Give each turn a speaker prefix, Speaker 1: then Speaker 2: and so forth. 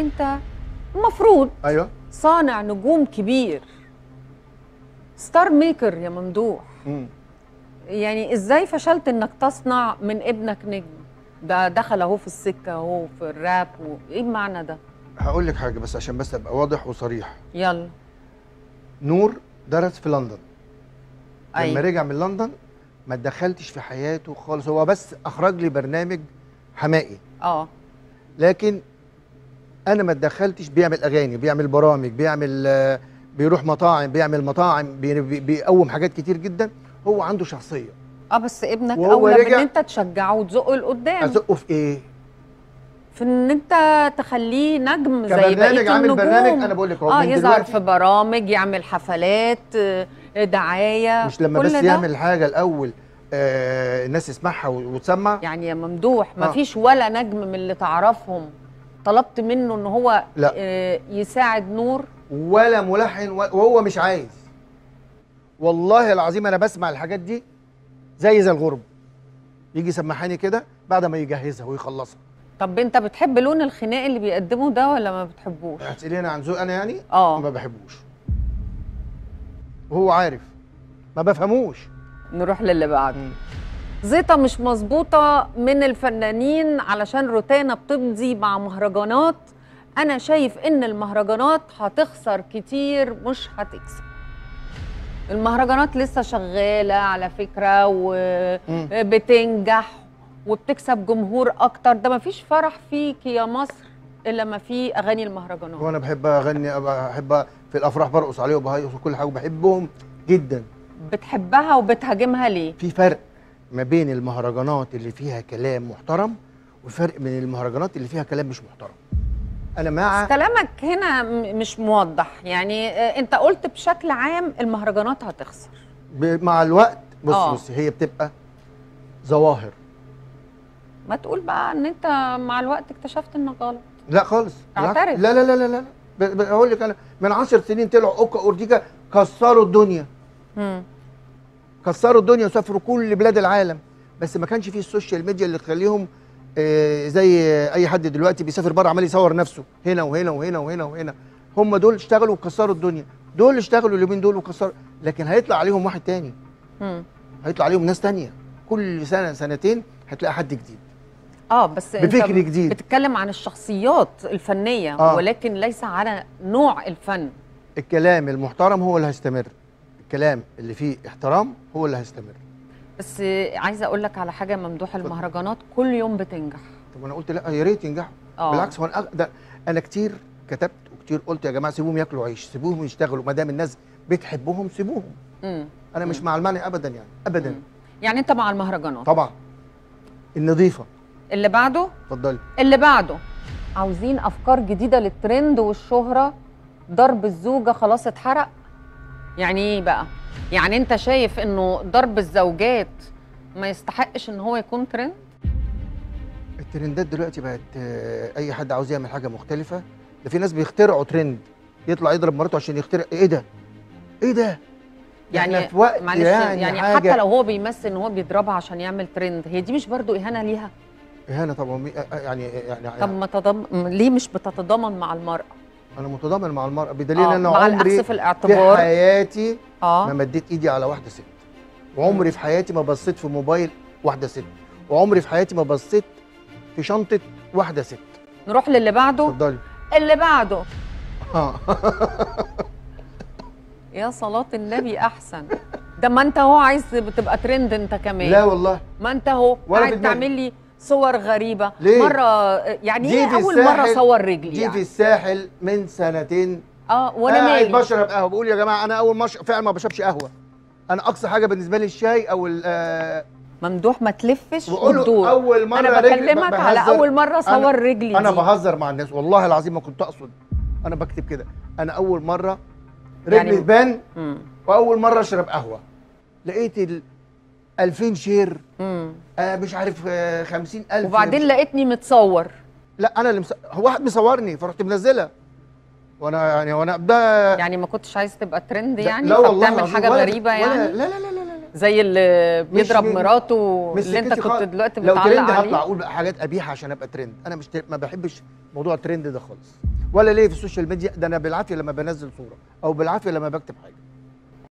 Speaker 1: انت المفروض ايوه صانع نجوم كبير ستار ميكر يا ممدوح مم. يعني ازاي فشلت انك تصنع من ابنك نجم ده دخل اهو في السكه اهو في الراب و... ايه المعنى ده
Speaker 2: هقول لك حاجه بس عشان بس ابقى واضح وصريح يلا نور درس في لندن أيوة. لما رجع من لندن ما دخلتش في حياته خالص هو بس اخرج لي برنامج حمائي اه لكن انا ما اتدخلتش بيعمل اغاني بيعمل برامج بيعمل آه، بيروح مطاعم بيعمل مطاعم بيقوم حاجات كتير جدا هو عنده شخصيه
Speaker 1: اه بس ابنك اولى ان انت تشجعه وتزقه لقدام
Speaker 2: ازقه في ايه
Speaker 1: في ان انت تخليه نجم زي بقيه النجوم عامل برنامج انا بقول لك اه يظهر في برامج يعمل حفلات آه، دعايه مش لما بس ده. يعمل
Speaker 2: حاجه الاول آه الناس تسمعها
Speaker 1: وتسمع يعني يا ممدوح آه. ولا نجم من اللي تعرفهم طلبت منه ان هو لا. آه، يساعد نور
Speaker 2: ولا ملحن وهو مش عايز والله العظيم انا بسمع الحاجات دي زي زي الغرب يجي يسمحاني كده بعد ما يجهزها ويخلصها
Speaker 1: طب انت بتحب لون الخناق اللي بيقدمه ده
Speaker 2: ولا ما بتحبوش هتساليني عن ذوق انا يعني اه ما بحبوش وهو عارف ما بفهموش نروح للي بعده
Speaker 1: زيطة مش مظبوطة من الفنانين علشان روتانا بتمضي مع مهرجانات أنا شايف إن المهرجانات هتخسر كتير مش هتكسب المهرجانات لسه شغالة على فكرة وبتنجح وبتكسب جمهور أكتر ده مفيش فرح فيك يا مصر إلا ما في أغاني المهرجانات
Speaker 2: وأنا بحب أغني بحب في الأفراح برقص عليهم وبهيص وكل حاجة وبحبهم جدا
Speaker 1: بتحبها وبتهاجمها ليه؟
Speaker 2: في فرق ما بين المهرجانات اللي فيها كلام محترم وفرق من المهرجانات اللي فيها كلام مش محترم انا مع
Speaker 1: بس كلامك هنا مش موضح يعني آه، انت قلت بشكل عام المهرجانات هتخسر
Speaker 2: مع الوقت بص آه. بص هي بتبقى ظواهر
Speaker 1: ما تقول بقى ان انت مع الوقت اكتشفت انك غلط
Speaker 2: لا خالص اعترف لا لا لا لا لا بقول لك انا من 10 سنين طلعوا اوكا اورتيجا كسروا الدنيا امم كسروا الدنيا وسافروا كل بلاد العالم بس ما كانش فيه السوشيال ميديا اللي تخليهم آه، زي اي حد دلوقتي بيسافر بره عمال يصور نفسه هنا وهنا وهنا وهنا وهنا هم دول اشتغلوا وكسروا الدنيا دول اشتغلوا اليومين دول وكسروا لكن هيطلع عليهم واحد تاني مم. هيطلع عليهم ناس تانية كل سنه سنتين هتلاقي حد جديد
Speaker 1: اه بس بفكر انت جديد بتتكلم عن الشخصيات الفنيه آه. ولكن ليس على نوع الفن
Speaker 2: الكلام المحترم هو اللي هيستمر الكلام اللي فيه احترام هو اللي هيستمر
Speaker 1: بس عايزه اقول لك على حاجه ممدوح المهرجانات كل يوم بتنجح
Speaker 2: طب انا قلت لا يا ريت ينجحوا آه. بالعكس هو انا ده انا كتير كتبت وكتير قلت يا جماعه سيبوهم ياكلوا عيش سيبوهم يشتغلوا ما دام الناس بتحبهم سيبوهم
Speaker 1: مم. انا مش مم. مع المعنى ابدا يعني ابدا مم. يعني انت مع المهرجانات طبعا النظيفه اللي بعده اتفضلي اللي بعده عاوزين افكار جديده للترند والشهره ضرب الزوجه خلاص اتحرق يعني ايه بقى يعني انت شايف انه ضرب الزوجات ما يستحقش ان هو يكون ترند
Speaker 2: الترندات دلوقتي بقت آه، اي حد عاوز يعمل حاجه مختلفه ده في ناس بيخترعوا ترند يطلع يضرب مراته عشان يخترع ايه ده
Speaker 1: ايه ده يعني في وقت معلش يعني, يعني حاجة حتى لو هو بيمثل ان هو بيضربها عشان يعمل ترند هي دي مش برضو اهانه ليها
Speaker 2: اهانه طبعا يعني يعني, يعني طب
Speaker 1: ما تضم... ليه مش بتتضامن مع المراه انا متضامن
Speaker 2: مع المراه بدليل ان آه، انا عمري في الاعتبار في حياتي آه. ما مديت ايدي على واحده ست وعمري في حياتي ما بصيت في موبايل واحده ست وعمري في حياتي ما بصيت في شنطه واحده ست نروح للي بعده اتفضلي
Speaker 1: اللي بعده اه يا صلاه النبي احسن ده ما انت هو عايز تبقى ترند انت كمان لا والله ما انت هو قاعد تعمل لي صور غريبه ليه؟ مره يعني ايه اول مره صور رجلي دي يعني. في
Speaker 2: الساحل من سنتين
Speaker 1: اه وانا مالي بشرب
Speaker 2: قهوه بقول يا جماعه انا اول ما مش... فعلا ما بشربش قهوه انا اقصى حاجه بالنسبه لي الشاي او ال آه، ممدوح ما تلفش وتدور اول مره انا بكلمك على اول مره صور أنا رجلي انا بهزر مع الناس والله العظيم ما كنت اقصد انا بكتب كده انا اول مره
Speaker 1: رجلي يعني... تبان
Speaker 2: واول مره اشرب قهوه لقيت 2000 شير آه مش عارف آه 50000 وبعدين لقيتني متصور لا انا اللي مص... هو واحد مصورني فرحت
Speaker 1: منزله وانا يعني وانا ده يعني ما كنتش عايز تبقى ترند يعني لا والله بتعمل حاجه ولا غريبه ولا يعني لا لا لا لا, لا. زي اللي بيضرب مراته اللي انت كنت دلوقتي بتعلق عليه لو ترند هطلع اقول
Speaker 2: بقى حاجات قبيحه عشان ابقى ترند انا مش ما بحبش موضوع الترند ده خالص ولا ليه في السوشيال ميديا ده انا بالعافيه لما بنزل صوره او بالعافيه لما بكتب حاجه